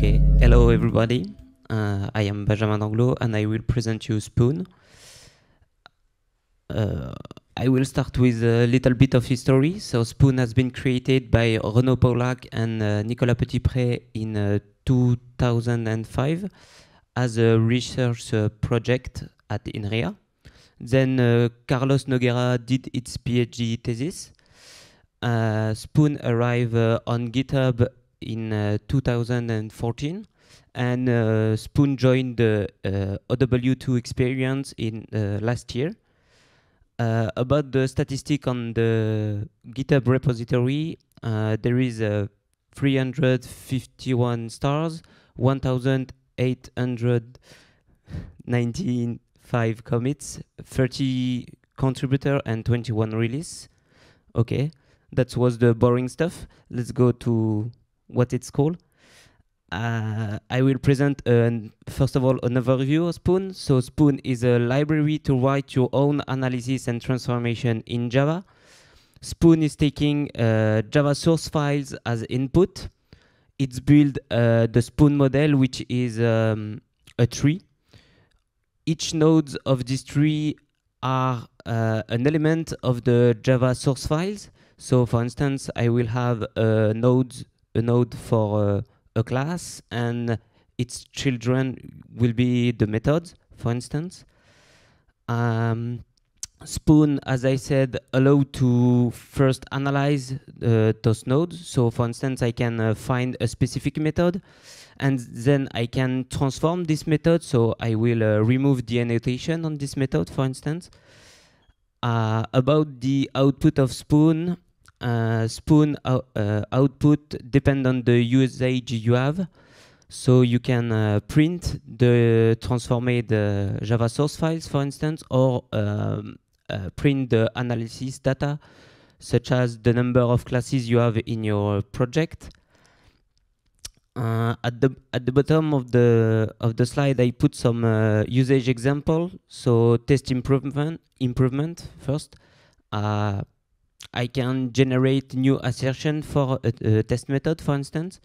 Okay, hello everybody. Uh, I am Benjamin Anglo and I will present you Spoon. Uh, I will start with a little bit of history. So Spoon has been created by Renaud Paulac and uh, Nicolas Petitpré in uh, 2005 as a research uh, project at Inria. Then uh, Carlos Noguera did its PhD thesis. Spoon arrived on GitHub in uh, 2014, and uh, Spoon joined the uh, OW2 experience in uh, last year. Uh, about the statistic on the GitHub repository, there is 351 stars, 1,895 commits, 30 contributor, and 21 release. Okay, that was the boring stuff. Let's go to what it's called. Uh, I will present, an, first of all, an overview of Spoon. So Spoon is a library to write your own analysis and transformation in Java. Spoon is taking uh, Java source files as input. It's built uh, the Spoon model, which is um, a tree. Each nodes of this tree are uh, an element of the Java source files. So for instance, I will have uh, nodes a node for uh, a class and its children will be the methods, for instance. Um, Spoon, as I said, allow to first analyze uh, those nodes. So for instance, I can uh, find a specific method and then I can transform this method. So I will uh, remove the annotation on this method, for instance. Uh, about the output of Spoon, uh, spoon uh, output depend on the usage you have. So you can uh, print the transformed uh, Java source files, for instance, or um, print the analysis data, such as the number of classes you have in your project. Uh, at the at the bottom of the of the slide, I put some uh, usage example. So test improvement improvement first. Uh, I can generate new assertion for a, a test method, for instance.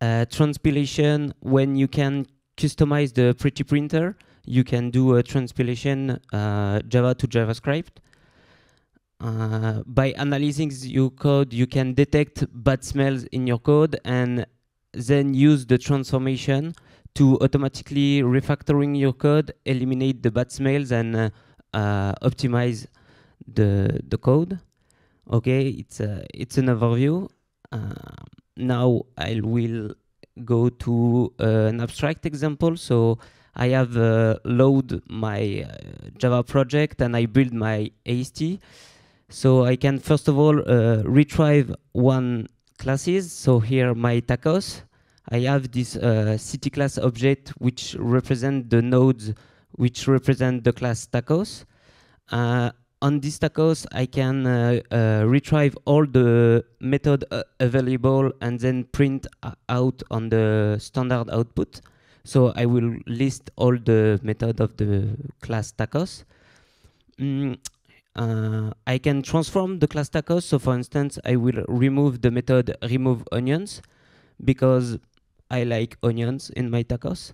Uh, transpilation, when you can customize the pretty printer, you can do a transpilation uh, Java to JavaScript. Uh, by analyzing your code, you can detect bad smells in your code and then use the transformation to automatically refactoring your code, eliminate the bad smells and uh, uh, optimize the, the code okay it's a, it's an overview uh, now i will go to uh, an abstract example so i have uh, load my uh, java project and i build my ast so i can first of all uh, retrieve one classes so here my tacos i have this uh, city class object which represent the nodes which represent the class tacos on this tacos, I can uh, uh, retrieve all the method uh, available and then print out on the standard output. So I will list all the method of the class tacos. Mm, uh, I can transform the class tacos. So for instance, I will remove the method remove onions because I like onions in my tacos.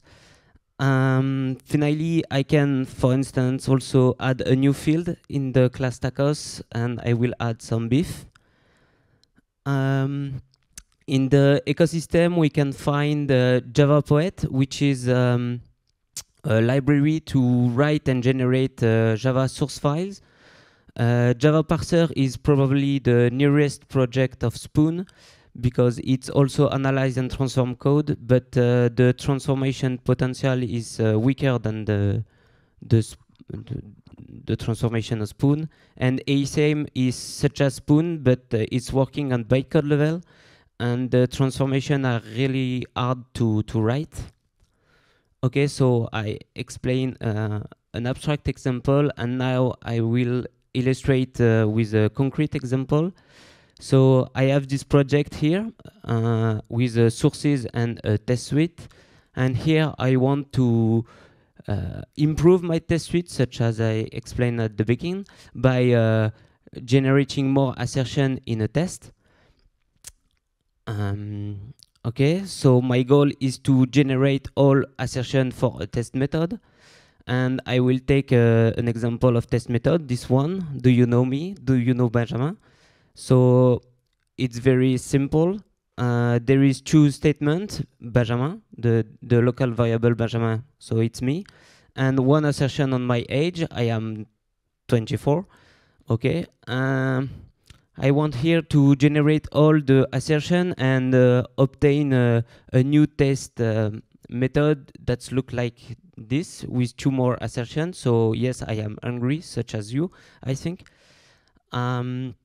Um, finally, I can, for instance, also add a new field in the class tacos, and I will add some beef. Um, in the ecosystem, we can find uh, Java Poet, which is um, a library to write and generate uh, Java source files. Uh, Java Parser is probably the nearest project of Spoon, because it's also analyze and transform code, but uh, the transformation potential is uh, weaker than the the, the transformation of Spoon. And ACM is such as Spoon, but uh, it's working on bytecode level, and the transformation are really hard to to write. Okay, so I explain uh, an abstract example, and now I will illustrate uh, with a concrete example. So I have this project here uh, with uh, sources and a test suite. And here I want to uh, improve my test suite, such as I explained at the beginning, by uh, generating more assertion in a test. Um, okay, so my goal is to generate all assertion for a test method. And I will take uh, an example of test method, this one, do you know me? Do you know Benjamin? So it's very simple. Uh, there is is two statements, Benjamin, the, the local variable Benjamin, so it's me. And one assertion on my age, I am 24. Okay. Um, I want here to generate all the assertion and uh, obtain uh, a new test uh, method that's look like this with two more assertions. So yes, I am angry, such as you, I think. Um,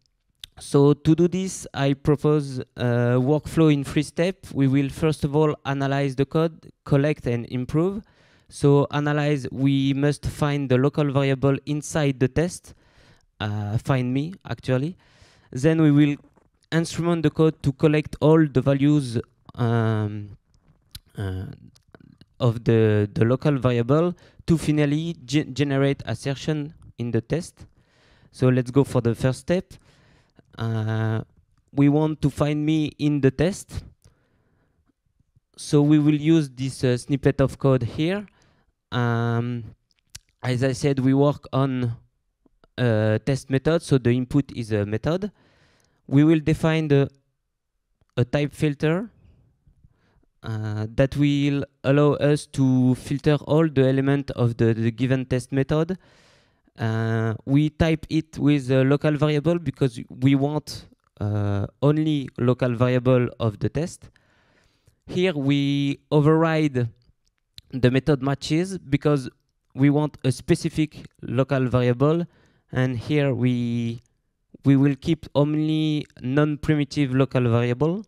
so to do this, I propose a workflow in three steps. We will first of all analyze the code, collect and improve. So analyze, we must find the local variable inside the test, uh, find me actually. Then we will instrument the code to collect all the values um, uh, of the, the local variable to finally ge generate assertion in the test. So let's go for the first step. Uh, we want to find me in the test. So we will use this uh, snippet of code here. Um, as I said, we work on a uh, test method, so the input is a method. We will define the, a type filter uh, that will allow us to filter all the elements of the, the given test method uh, we type it with a local variable because we want uh, only local variable of the test. Here we override the method matches because we want a specific local variable and here we we will keep only non-primitive local variable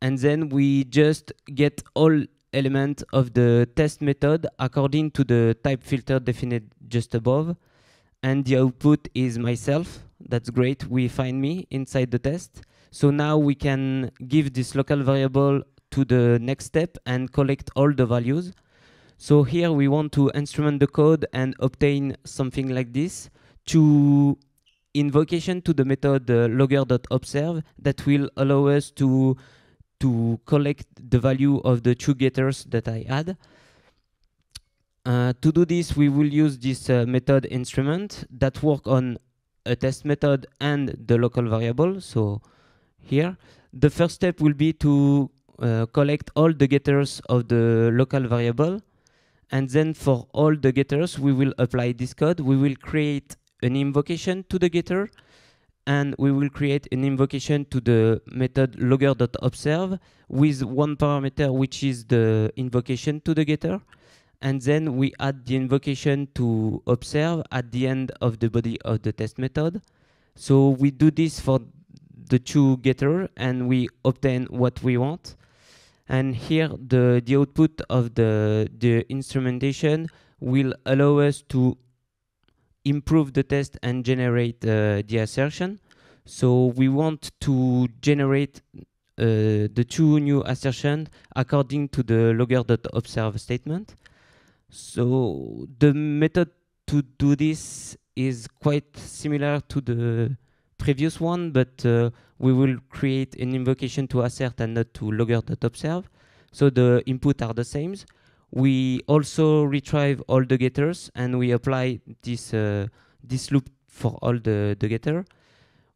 and then we just get all element of the test method according to the type filter defined just above. And the output is myself. That's great. We find me inside the test. So now we can give this local variable to the next step and collect all the values. So here we want to instrument the code and obtain something like this to invocation to the method uh, logger.observe that will allow us to to collect the value of the two getters that I add. Uh, to do this, we will use this uh, method instrument that work on a test method and the local variable. So here, the first step will be to uh, collect all the getters of the local variable. And then for all the getters, we will apply this code. We will create an invocation to the getter and we will create an invocation to the method logger.observe with one parameter which is the invocation to the getter and then we add the invocation to observe at the end of the body of the test method so we do this for the two getter and we obtain what we want and here the the output of the the instrumentation will allow us to improve the test and generate uh, the assertion. So we want to generate uh, the two new assertions according to the logger.observe statement. So the method to do this is quite similar to the previous one, but uh, we will create an invocation to assert and not to logger.observe. So the input are the same we also retrieve all the getters and we apply this uh, this loop for all the, the getter.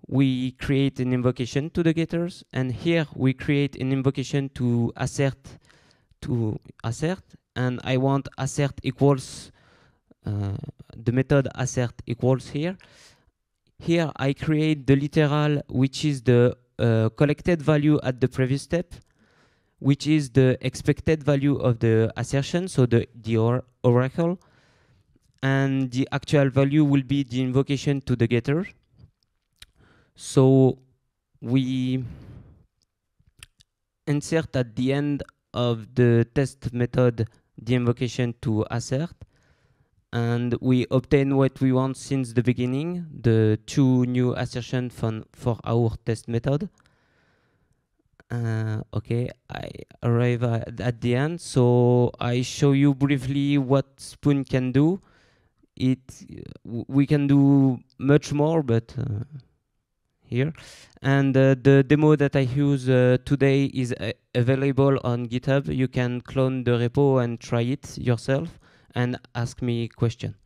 We create an invocation to the getters and here we create an invocation to assert to assert and I want assert equals uh, the method assert equals here. Here I create the literal which is the uh, collected value at the previous step which is the expected value of the assertion, so the, the or oracle, and the actual value will be the invocation to the getter. So we insert at the end of the test method the invocation to assert and we obtain what we want since the beginning, the two new assertions for our test method. Uh, okay i arrive at, at, the end so i show you briefly what spoon can do it we can do much more but uh, here and uh, the demo that i use uh, today is uh, available on github you can clone the repo and try it yourself and ask me question